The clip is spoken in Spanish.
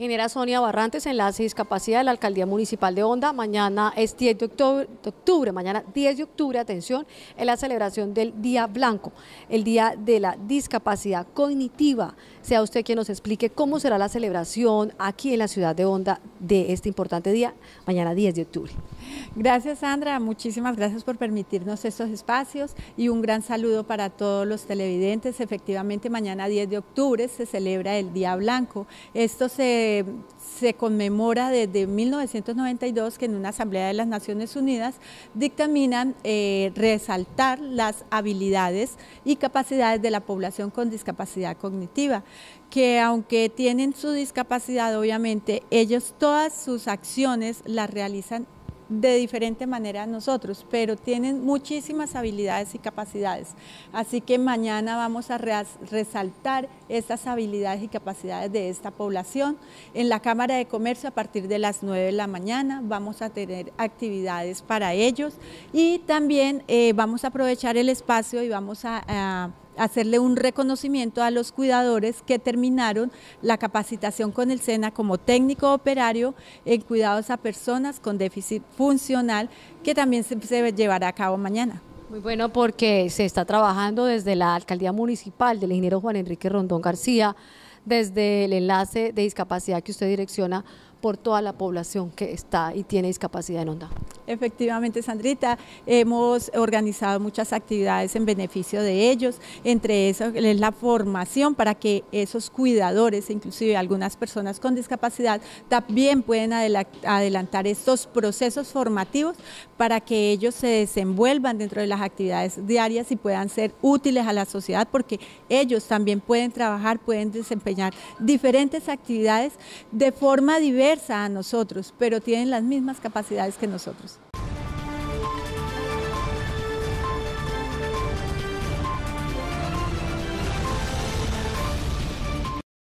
Genera Sonia Barrantes, enlace discapacidad de la Alcaldía Municipal de Honda. Mañana es 10 de octubre, mañana 10 de octubre, atención, en la celebración del Día Blanco, el Día de la Discapacidad Cognitiva. Sea usted quien nos explique cómo será la celebración aquí en la ciudad de Honda de este importante día, mañana 10 de octubre. Gracias, Sandra. Muchísimas gracias por permitirnos estos espacios y un gran saludo para todos los televidentes. Efectivamente, mañana 10 de octubre se celebra el Día Blanco. Esto se se conmemora desde 1992 que en una Asamblea de las Naciones Unidas dictaminan eh, resaltar las habilidades y capacidades de la población con discapacidad cognitiva, que aunque tienen su discapacidad, obviamente, ellos todas sus acciones las realizan de diferente manera a nosotros, pero tienen muchísimas habilidades y capacidades. Así que mañana vamos a resaltar estas habilidades y capacidades de esta población. En la Cámara de Comercio a partir de las 9 de la mañana vamos a tener actividades para ellos y también eh, vamos a aprovechar el espacio y vamos a, hacerle un reconocimiento a los cuidadores que terminaron la capacitación con el SENA como técnico operario en cuidados a personas con déficit funcional, que también se llevará a cabo mañana. Muy bueno porque se está trabajando desde la alcaldía municipal del ingeniero Juan Enrique Rondón García, desde el enlace de discapacidad que usted direcciona por toda la población que está y tiene discapacidad en onda. Efectivamente, Sandrita, hemos organizado muchas actividades en beneficio de ellos, entre eso es la formación para que esos cuidadores, e inclusive algunas personas con discapacidad, también pueden adelantar estos procesos formativos para que ellos se desenvuelvan dentro de las actividades diarias y puedan ser útiles a la sociedad, porque ellos también pueden trabajar, pueden desempeñar diferentes actividades de forma diversa Versa a nosotros, pero tienen las mismas capacidades que nosotros.